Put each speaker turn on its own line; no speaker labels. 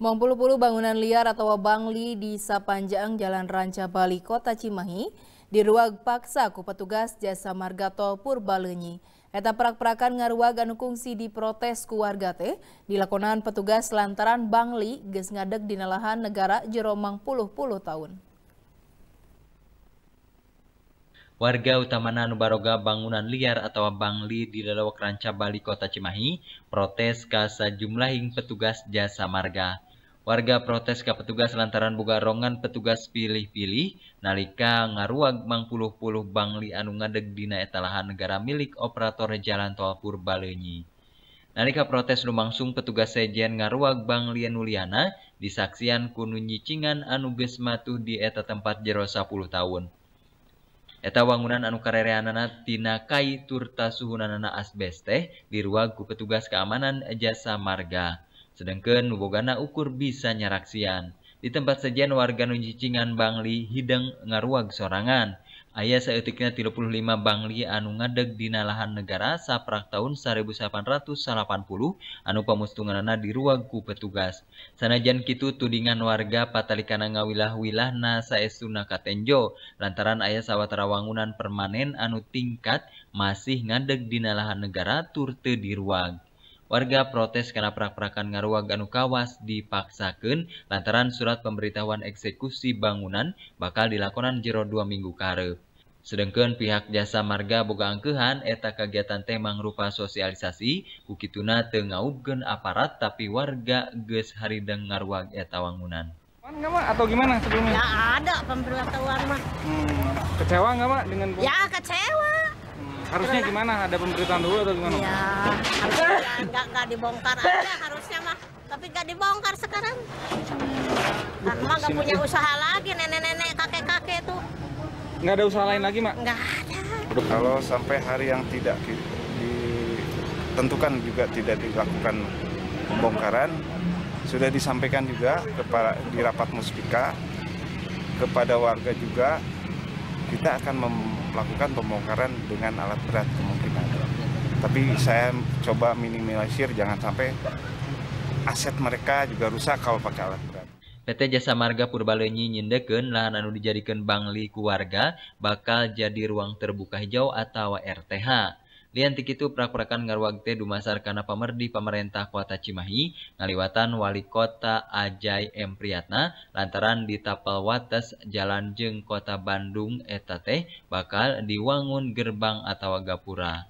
Mong puluh-puluh bangunan liar atau bangli di sepanjang Jalan Ranca Bali, Kota Cimahi, diruag paksa ku petugas jasa marga tol Purbalenyi. Eta perak-perakan ngaruag anu kungsi di protes ku warga teh, dilakonan petugas lantaran bangli ges ngadeg di nelahan negara jeromang puluh-puluh tahun.
warga utamana Nanubaroga bangunan liar atau Bangli di Lelawak Ranca Bali Kota Cimahi protes ke sejumlah petugas jasa marga. ga protes ka petugas lantaran Bugarongan petugas pilih-pilih, Nalika Ngruwag Bang pulpul Bang Li Anungandeg dina etalaahangara milik operator Re Jalan Towapur Balenyi. Nalika proteslummangsung Peugas Sejen Ngruwag Bang Lien Uliana disaksian Ku Nu Nycingan Anugesmatu di eta tempat jero 10 tahun. Eta wangunan Anuukarereanana Tinaakai Turta Suhunanana Asbeste Dirugu Peugas Keamanan Ejasa Marga. sedangkan nubogana ukur bisa nyaraksian di tempat sejan warga Nujicingan Bangli Hideg ngaruwag sorangan Ayah sayatiknya Bangli anu ngadeg dinalahan negara saprak tahun 1880 anu pamusunganana di Ruagu petugas Sanjan Kitu Tudingan warga Pattaliikan Ngwilahwilahanaesuna Kattenjo lantaran Ayh sawwatera wangunan permanen anu tingkat masih ngadeg dinalahan negara turte di Rugu Warga protes karena prak-prakan Ngaruwa anu Kawas dipaksakan lantaran surat pemberitahuan eksekusi bangunan bakal dilakonan jero dua minggu kare. Sedangkan pihak jasa marga boga angkehan eta kegiatan temang rupa sosialisasi kukituna tengaubgen aparat tapi warga ges hari wag eta wangunan.
Enggak, Mak? Atau gimana sebelumnya? Ya ada pemberitahuan, Mak.
Hmm.
Kecewa nggak, Mak? Dengan...
Ya,
kecewa.
Hmm, harusnya gimana? Ada pemberitahuan dulu
atau gimana? Ya,
nggak nggak dibongkar aja harusnya mah tapi nggak dibongkar sekarang
kan mah nggak punya usaha
lagi nenek-nenek kakek-kakek tuh
nggak ada usaha lain lagi mak nggak ada kalau sampai hari yang tidak ditentukan juga tidak dilakukan pembongkaran sudah disampaikan juga kepada di rapat muspika kepada warga juga kita akan melakukan pembongkaran dengan alat berat kemungkinan
tapi saya coba minimalisir jangan sampai aset mereka juga rusak kalau pakai alat berat. PT Jasa Marga Purbalenyi nyindekeun lahan anu dijadikan bangli keluarga bakal jadi ruang terbuka hijau atau RTH. Lian itu prak-prakan ngarwag teh dumasar kana pamerdi pemerintah Kota Cimahi ngaliwatan wali kota Ajay M Priyatna lantaran di tapal wates Jalan Jeng Kota Bandung Etate bakal diwangun gerbang atau gapura.